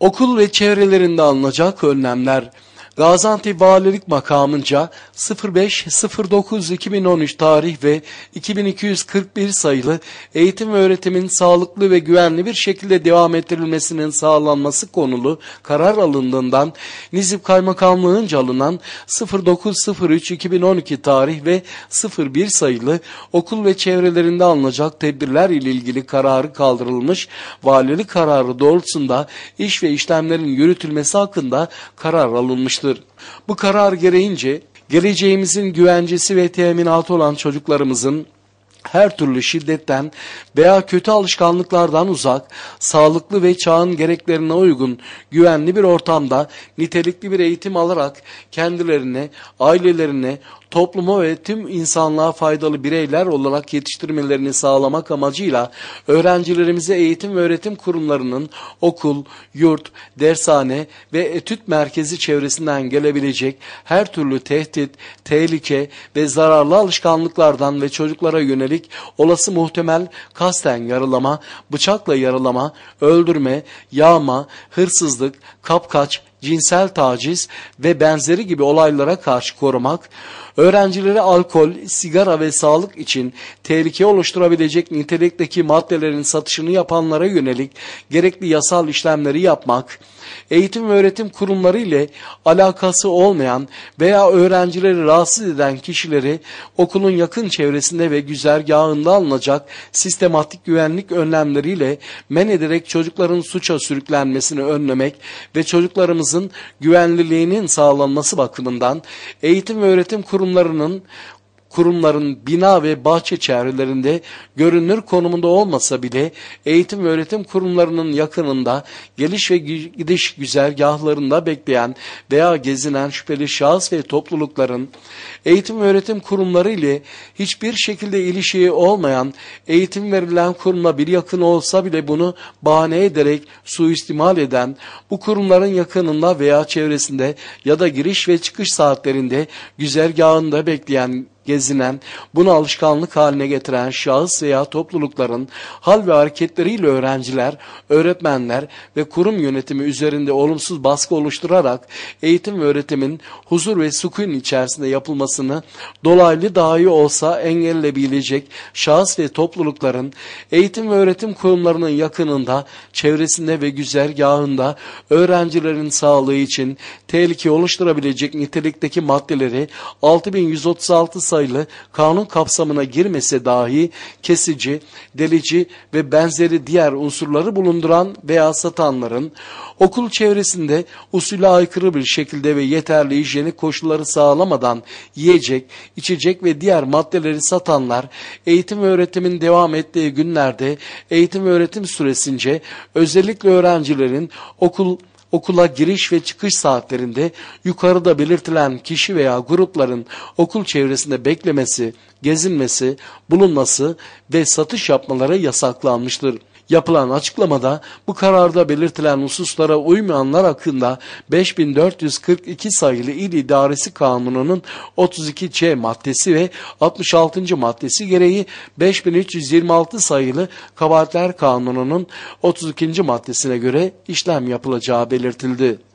Okul ve çevrelerinde alınacak önlemler Gaziantep Valilik makamınca 05-09-2013 tarih ve 2241 sayılı eğitim ve öğretimin sağlıklı ve güvenli bir şekilde devam ettirilmesinin sağlanması konulu karar alındığından Nizip Kaymakamlığınca alınan 09-03-2012 tarih ve 01 sayılı okul ve çevrelerinde alınacak tedbirler ile ilgili kararı kaldırılmış valilik kararı doğrultusunda iş ve işlemlerin yürütülmesi hakkında karar alınmıştır almıştır. Bu karar gereğince geleceğimizin güvencesi ve teminatı olan çocuklarımızın her türlü şiddetten veya kötü alışkanlıklardan uzak, sağlıklı ve çağın gereklerine uygun, güvenli bir ortamda nitelikli bir eğitim alarak kendilerine, ailelerine, topluma ve tüm insanlığa faydalı bireyler olarak yetiştirmelerini sağlamak amacıyla öğrencilerimize eğitim ve öğretim kurumlarının okul, yurt, dershane ve etüt merkezi çevresinden gelebilecek her türlü tehdit, tehlike ve zararlı alışkanlıklardan ve çocuklara yönelik olası muhtemel kasten yaralama, bıçakla yaralama, öldürme, yağma, hırsızlık, kapkaç, cinsel taciz ve benzeri gibi olaylara karşı korumak, öğrencileri alkol, sigara ve sağlık için tehlike oluşturabilecek nitelikteki maddelerin satışını yapanlara yönelik gerekli yasal işlemleri yapmak, eğitim ve öğretim kurumları ile alakası olmayan veya öğrencileri rahatsız eden kişileri okulun yakın çevresinde ve güzergahında alınacak sistematik güvenlik önlemleriyle men ederek çocukların suça sürüklenmesini önlemek ve çocuklarımız hayatımızın güvenliliğinin sağlanması bakımından eğitim ve öğretim kurumlarının kurumların bina ve bahçe çevrelerinde görünür konumunda olmasa bile eğitim ve öğretim kurumlarının yakınında geliş ve gidiş güzergahlarında bekleyen veya gezinen şüpheli şahıs ve toplulukların eğitim ve öğretim kurumları ile hiçbir şekilde ilişiği olmayan eğitim verilen kurumla bir yakın olsa bile bunu bahane ederek suistimal eden bu kurumların yakınında veya çevresinde ya da giriş ve çıkış saatlerinde güzergahında bekleyen gezinen, bunu alışkanlık haline getiren şahıs veya toplulukların hal ve hareketleriyle öğrenciler, öğretmenler ve kurum yönetimi üzerinde olumsuz baskı oluşturarak eğitim ve öğretimin huzur ve sükun içerisinde yapılmasını dolaylı dahi olsa engelleyebilecek şahıs ve toplulukların eğitim ve öğretim kurumlarının yakınında, çevresinde ve güzergahında öğrencilerin sağlığı için tehlike oluşturabilecek nitelikteki maddeleri 6136 sayı sayılı kanun kapsamına girmese dahi kesici, delici ve benzeri diğer unsurları bulunduran veya satanların okul çevresinde usule aykırı bir şekilde ve yeterli hijyenik koşulları sağlamadan yiyecek, içecek ve diğer maddeleri satanlar eğitim öğretimin devam ettiği günlerde eğitim öğretim süresince özellikle öğrencilerin okul okula giriş ve çıkış saatlerinde yukarıda belirtilen kişi veya grupların okul çevresinde beklemesi, gezinmesi, bulunması ve satış yapmaları yasaklanmıştır. Yapılan açıklamada bu kararda belirtilen hususlara uymayanlar hakkında 5442 sayılı İl İdaresi Kanunu'nun 32C maddesi ve 66. maddesi gereği 5326 sayılı Kabahatler Kanunu'nun 32. maddesine göre işlem yapılacağı belirtildi.